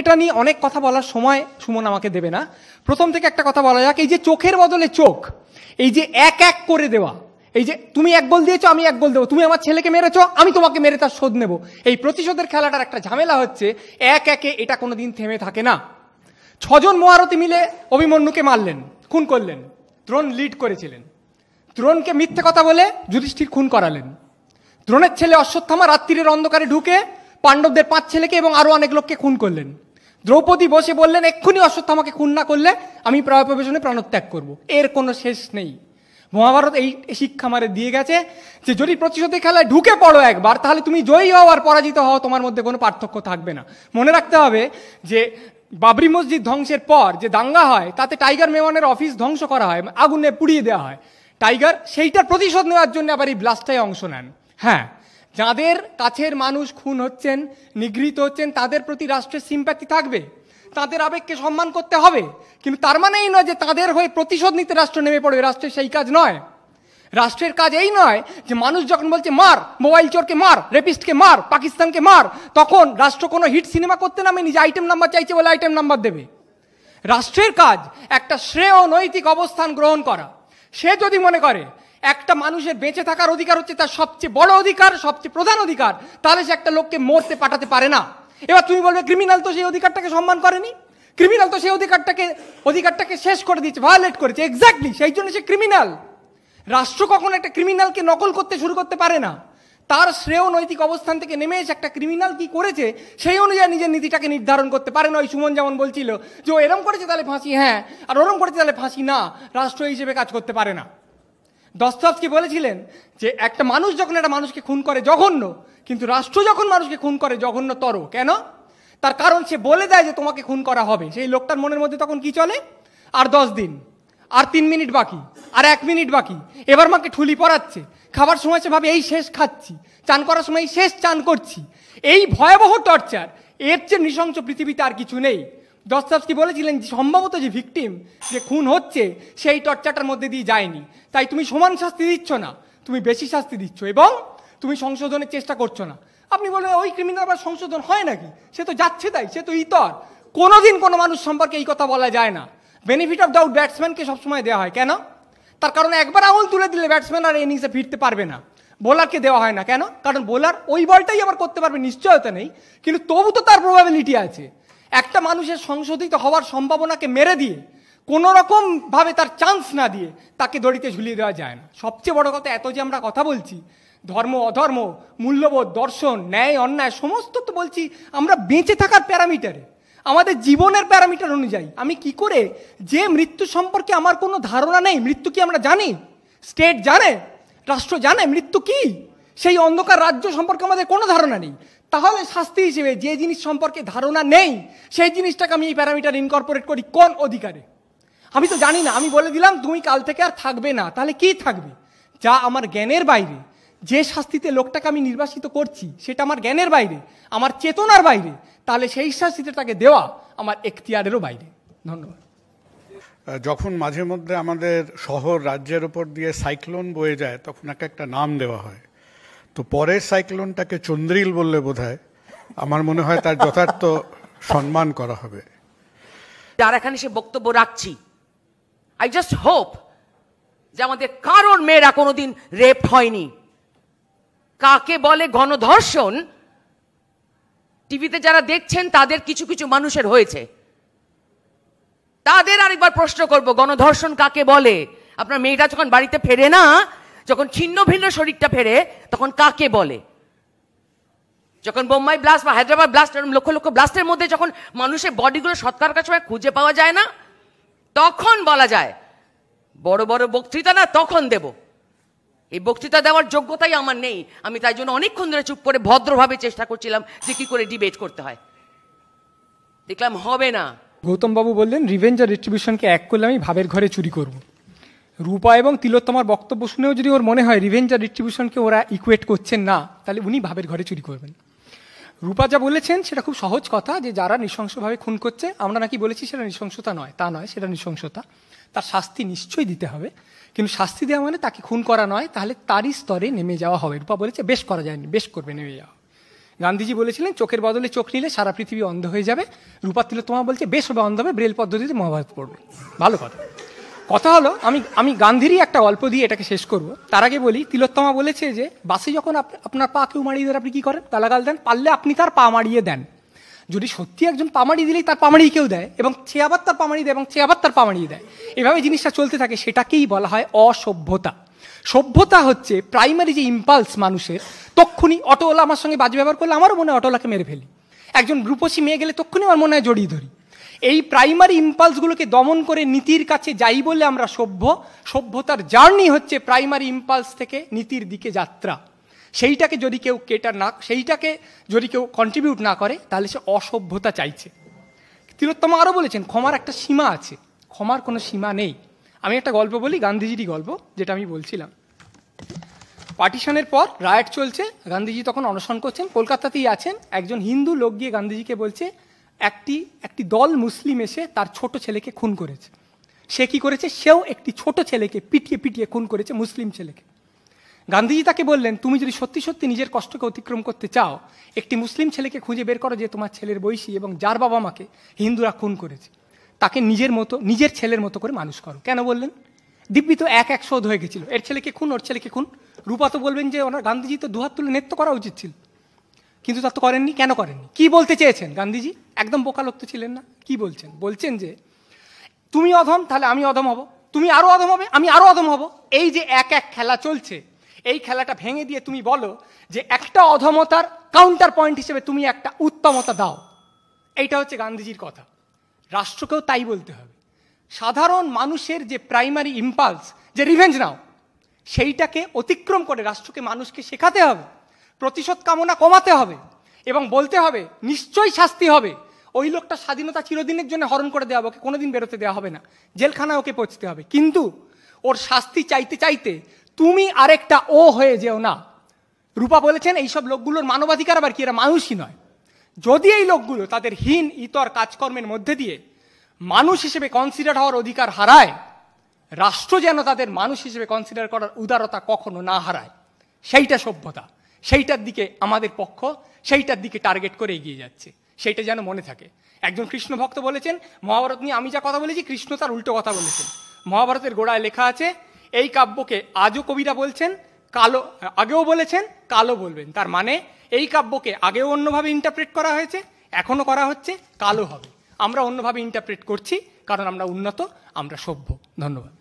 এটা নিয়ে অনেক কথা বলার সময় সুমন আমাকে দেবে না প্রথম থেকে একটা কথা বলা যাক এই যে চোখের বদলে চোখ এই যে এক এক করে দেওয়া এই যে তুমি এক গোল দিয়েছ আমি এক গোল দেবো তুমি আমার ছেলেকে মেরেছ আমি তোমাকে মেরে তার শোধ নেব এই প্রতিশোধের খেলাটার একটা ঝামেলা হচ্ছে এক একে এটা কোনো দিন থেমে থাকে না ছজন মহারতি মিলে অভিমন্যুকে মারলেন খুন করলেন দ্রোণ লিড করেছিলেন দ্রোণকে মিথ্যে কথা বলে যুধিষ্ঠির খুন করালেন দ্রোণের ছেলে অশ্বত্থামা রাত্রির অন্ধকারে ঢুকে পাণ্ডবদের পাঁচ ছেলেকে এবং আরও অনেক লোককে খুন করলেন দ্রৌপদী বসে বললেন এক্ষুনি আমাকে খুন না করলে আমি প্রবেশনে প্রাণত্যাগ করব। এর কোনো শেষ নেই মহাভারত এই শিক্ষা মারে দিয়ে গেছে যে যদি প্রতিশোধের খেলায় ঢুকে পড়ো একবার তাহলে তুমি জয়ী হও আর পরাজিত হও তোমার মধ্যে কোনো পার্থক্য থাকবে না মনে রাখতে হবে যে বাবরি মসজিদ ধ্বংসের পর যে দাঙ্গা হয় তাতে টাইগার মেওয়ানের অফিস ধ্বংস করা হয় আগুনে পুড়িয়ে দেওয়া হয় টাইগার সেইটার প্রতিশোধ নেওয়ার জন্য আবার এই ব্লাস্টায় অংশ নেন হ্যাঁ যাদের কাছের মানুষ খুন হচ্ছেন নিগৃহীত হচ্ছেন তাদের প্রতি রাষ্ট্রের সিম্প্যাথি থাকবে তাদের আবেগকে সম্মান করতে হবে কিন্তু তার মানে এই নয় যে তাদের হয়ে প্রতিশোধ নিতে রাষ্ট্র নেমে পড়বে রাষ্ট্রের সেই কাজ নয় রাষ্ট্রের কাজ এই নয় যে মানুষ যখন বলছে মার মোবাইল চোরকে মার রেপিস্টকে মার পাকিস্তানকে মার তখন রাষ্ট্র কোনো হিট সিনেমা করতে নামে নিজে আইটেম নাম্বার চাইছে বলে আইটেম নাম্বার দেবে রাষ্ট্রের কাজ একটা শ্রেয় নৈতিক অবস্থান গ্রহণ করা সে যদি মনে করে একটা মানুষের বেঁচে থাকার অধিকার হচ্ছে তার সবচেয়ে বড় অধিকার সবচেয়ে প্রধান অধিকার তাহলে সে একটা লোককে মরতে পাঠাতে পারে না এবার তুমি বলবে ক্রিমিনাল তো সেই অধিকারটাকে সম্মান করেনি ক্রিমিনাল তো সেই অধিকারটাকে অধিকারটাকে শেষ করে দিয়েছে ভায়োলেট করেছে এক্স্যাক্টলি সেই জন্য সে ক্রিমিনাল রাষ্ট্র কখনো একটা ক্রিমিনালকে নকল করতে শুরু করতে পারে না তার শ্রেয় নৈতিক অবস্থান থেকে নেমে এসে একটা ক্রিমিনাল কি করেছে সেই অনুযায়ী নিজের নীতিটাকে নির্ধারণ করতে পারে না ওই সুমন যেমন বলছিল যে ও এরম করেছে তাহলে ফাঁসি হ্যাঁ আর ওরম করেছে তাহলে ফাঁসি না রাষ্ট্র হিসেবে কাজ করতে পারে না কি বলেছিলেন যে একটা মানুষ যখন একটা মানুষকে খুন করে জঘন্য কিন্তু রাষ্ট্র যখন মানুষকে খুন করে জঘন্য তর কেন তার কারণ সে বলে দেয় যে তোমাকে খুন করা হবে সেই লোকটার মনের মধ্যে তখন কি চলে আর দশ দিন আর তিন মিনিট বাকি আর এক মিনিট বাকি এবার মাকে ঠুলি পড়াচ্ছে খাবার সময় সে ভাবে এই শেষ খাচ্ছি চান করার সময় এই শেষ চান করছি এই ভয়াবহ টর্চার এর চেয়ে নৃশংস পৃথিবীতে আর কিছু নেই দস্তাবস্কি বলেছিলেন সম্ভবত যে ভিকটিম যে খুন হচ্ছে সেই টর্চাটার মধ্যে দিয়ে যায়নি তাই তুমি সমান শাস্তি দিচ্ছ না তুমি বেশি শাস্তি দিচ্ছ এবং তুমি সংশোধনের চেষ্টা করছো না আপনি বলবেন ওই ক্রিমিনাল আবার সংশোধন হয় নাকি সে তো যাচ্ছে তাই সে তো ইতর কোনোদিন কোনো মানুষ সম্পর্কে এই কথা বলা যায় না বেনিফিট অফ ডাউট ব্যাটসম্যানকে সবসময় দেওয়া হয় কেন তার কারণ একবার আঙুল তুলে দিলে ব্যাটসম্যান আর ইনিংসে ফিরতে পারবে না বোলারকে দেওয়া হয় না কেন কারণ বোলার ওই বলটাই আবার করতে পারবে নিশ্চয়তা নেই কিন্তু তবু তো তার প্রবাবিলিটি আছে একটা মানুষের সংশোধিত হওয়ার সম্ভাবনাকে মেরে দিয়ে কোনো তার চান্স না দিয়ে তাকে দড়িতে ঝুলিয়ে দেওয়া যায় না সবচেয়ে বড় কথা এত যে আমরা কথা বলছি ধর্ম অধর্ম মূল্যবোধ দর্শন ন্যায় অন্যায় সমস্ত তো বলছি আমরা বেঁচে থাকার প্যারামিটারে আমাদের জীবনের প্যারামিটার অনুযায়ী আমি কি করে যে মৃত্যু সম্পর্কে আমার কোনো ধারণা নেই মৃত্যু কি আমরা জানি স্টেট জানে রাষ্ট্র জানে মৃত্যু কি সেই অন্ধকার রাজ্য সম্পর্কে আমাদের কোনো ধারণা নেই তাহলে শাস্তি হিসেবে যে জিনিস সম্পর্কে ধারণা নেই সেই জিনিসটাকে আমি এই প্যারামিটার ইনকর্পোরেট করি কোন অধিকারে আমি তো জানি না আমি বলে দিলাম তুমি কাল থেকে আর থাকবে না তাহলে কি থাকবে যা আমার জ্ঞানের বাইরে যে শাস্তিতে লোকটাকে আমি নির্বাসিত করছি সেটা আমার জ্ঞানের বাইরে আমার চেতনার বাইরে তাহলে সেই শাস্তিতে তাকে দেওয়া আমার এখতিয়ারেরও বাইরে ধন্যবাদ যখন মাঝে মধ্যে আমাদের শহর রাজ্যের ওপর দিয়ে সাইক্লোন বয়ে যায় তখন একটা নাম দেওয়া হয় তো পরের সাইক্লোনটাকে চন্দ্রিল বললে বোধ আমার মনে হয় তার যথার্থ সম্মান করা হবে আর এখানে সে বক্তব্য রাখছি আই জাস্ট হোপ যে আমাদের কারোর মেয়েরা কোনোদিন রেপ হয়নি কাকে বলে গণধর্ষণ টিভিতে যারা দেখছেন তাদের কিছু কিছু মানুষের হয়েছে তাদের আরেকবার প্রশ্ন করব গণধর্ষণ কাকে বলে আপনার মেয়েটা যখন বাড়িতে ফেরে না যখন ছিন্ন ভিন্ন শরীরটা ফেরে তখন কাকে বলে যখন বোম্বাই ব্লাস্ট বা হায়দ্রাবাদ ব্লাস্ট এরকম লক্ষ লক্ষ ব্লাস্টের মধ্যে যখন মানুষের বডিগুলো সৎকার সময় খুঁজে পাওয়া যায় না তখন বলা যায় বড় বড় বক্তৃতা না তখন দেব এই বক্তৃতা দেওয়ার যোগ্যতাই আমার নেই আমি তাই জন্য অনেকক্ষণ ধরে চুপ করে ভদ্রভাবে চেষ্টা করছিলাম যে কী করে ডিবেট করতে হয় দেখলাম হবে না গৌতম বাবু বললেন রিভেঞ্জ আর রিট্রিবিউশনকে এক করলে আমি ভাবের ঘরে চুরি করবো রূপা এবং তিলোত্তমার বক্তব্য শুনেও যদি ওর মনে হয় রিভেঞ্জ আর ডিস্ট্রিবিউশনকে ওরা ইকুয়েট করছেন না তাহলে উনি ভাবের ঘরে চুরি করবেন রূপা যা বলেছেন সেটা খুব সহজ কথা যে যারা নৃশংসভাবে খুন করছে আমরা নাকি বলেছি সেটা নৃশংসতা নয় তা নয় সেটা নৃশংসতা তার শাস্তি নিশ্চয়ই দিতে হবে কিন্তু শাস্তি দেওয়া মানে তাকে খুন করা নয় তাহলে তারই স্তরে নেমে যাওয়া হবে রূপা বলেছে বেশ করা যায়নি বেশ করবে নেমে যাওয়া গান্ধীজি বলেছিলেন চোখের বদলে চোখ নিলে সারা পৃথিবী অন্ধ হয়ে যাবে রূপা তিলোত্তমা বলছে বেশ হবে অন্ধ হবে ব্রেল পদ্ধতিতে মহাভারত পড়বে ভালো কথা কথা হলো আমি আমি গান্ধীরই একটা গল্প দিয়ে এটাকে শেষ করব তার আগে বলি তিলোত্তমা বলেছে যে বাসে যখন আপনার পা কেউ মারিয়ে দেন আপনি কী করেন তালাগাল দেন পারলে আপনি তার পা মারিয়ে দেন যদি সত্যি একজন পামাড়ি দিলেই তার পামাড়ি কেউ দেয় এবং সে আবার তার পামাড়ি দেয় এবং সে আবার তার পামাড়ি দেয় এভাবে জিনিসটা চলতে থাকে সেটাকেই বলা হয় অসভ্যতা সভ্যতা হচ্ছে প্রাইমারি যে ইম্পালস মানুষের তক্ষুনি অটোওয়ালা আমার সঙ্গে বাজে ব্যবহার করলে আমারও মনে হয় অটোওয়ালাকে মেরে ফেলি একজন রূপসী মেয়ে গেলে তক্ষুনি আমার মনে হয় জড়িয়ে ধরি এই প্রাইমারি ইম্পালসগুলোকে দমন করে নীতির কাছে যাই বলে আমরা সভ্য সভ্যতার জার্নি হচ্ছে প্রাইমারি ইম্পালস থেকে নীতির দিকে যাত্রা সেইটাকে যদি কেউ কেটার না সেইটাকে যদি কেউ কন্ট্রিবিউট না করে তাহলে সে অসভ্যতা চাইছে তিলোত্তম আরও বলেছেন ক্ষমার একটা সীমা আছে ক্ষমার কোনো সীমা নেই আমি একটা গল্প বলি গান্ধীজিরই গল্প যেটা আমি বলছিলাম পার্টিশনের পর রায়ট চলছে গান্ধীজি তখন অনশন করছেন কলকাতাতেই আছেন একজন হিন্দু লোক গিয়ে গান্ধীজিকে বলছে একটি একটি দল মুসলিম এসে তার ছোট ছেলেকে খুন করেছে সে কি করেছে সেও একটি ছোট ছেলেকে পিটিয়ে পিটিয়ে খুন করেছে মুসলিম ছেলেকে গান্ধীজি তাকে বললেন তুমি যদি সত্যি সত্যি নিজের কষ্টকে অতিক্রম করতে চাও একটি মুসলিম ছেলেকে খুঁজে বের করো যে তোমার ছেলের বয়সী এবং যার বাবা মাকে হিন্দুরা খুন করেছে তাকে নিজের মতো নিজের ছেলের মতো করে মানুষ করো কেন বললেন দিব্যি তো এক এক শোধ হয়ে গেছিল এর ছেলেকে খুন ওর ছেলেকে খুন রূপা তো বলবেন যে ওনার গান্ধীজি তো দুহাত তুলে নৃত্য করা উচিত ছিল কিন্তু তা তো করেননি কেন করেননি কি বলতে চেয়েছেন গান্ধীজি একদম তো ছিলেন না কি বলছেন বলছেন যে তুমি অধম তাহলে আমি অধম হব তুমি আরও অধম হবে আমি আরও অধম হব এই যে এক এক খেলা চলছে এই খেলাটা ভেঙে দিয়ে তুমি বলো যে একটা অধমতার কাউন্টার পয়েন্ট হিসেবে তুমি একটা উত্তমতা দাও এইটা হচ্ছে গান্ধীজির কথা রাষ্ট্রকেও তাই বলতে হবে সাধারণ মানুষের যে প্রাইমারি ইম্পালস যে রিভেঞ্জ নাও সেইটাকে অতিক্রম করে রাষ্ট্রকে মানুষকে শেখাতে হবে প্রতিশোধ কামনা কমাতে হবে এবং বলতে হবে নিশ্চয়ই শাস্তি হবে ওই লোকটা স্বাধীনতা চিরদিনের জন্য হরণ করে দেওয়া ওকে কোনোদিন বেরোতে দেওয়া হবে না জেলখানা ওকে পৌঁছতে হবে কিন্তু ওর শাস্তি চাইতে চাইতে তুমি আরেকটা ও হয়ে যেও না রূপা বলেছেন এইসব লোকগুলোর মানবাধিকার আবার কি এরা মানুষই নয় যদি এই লোকগুলো তাদের হীন ইতর কাজকর্মের মধ্যে দিয়ে মানুষ হিসেবে কনসিডার হওয়ার অধিকার হারায় রাষ্ট্র যেন তাদের মানুষ হিসেবে কনসিডার করার উদারতা কখনো না হারায় সেইটা সভ্যতা সেইটার দিকে আমাদের পক্ষ সেইটার দিকে টার্গেট করে এগিয়ে যাচ্ছে সেটা যেন মনে থাকে একজন কৃষ্ণ ভক্ত বলেছেন মহাভারত নিয়ে আমি যা কথা বলেছি কৃষ্ণ তার উল্টো কথা বলেছেন মহাভারতের গোড়ায় লেখা আছে এই কাব্যকে আজও কবিরা বলছেন কালো আগেও বলেছেন কালো বলবেন তার মানে এই কাব্যকে আগেও অন্যভাবে ইন্টারপ্রেট করা হয়েছে এখনও করা হচ্ছে কালো হবে আমরা অন্যভাবে ইন্টারপ্রেট করছি কারণ আমরা উন্নত আমরা সভ্য ধন্যবাদ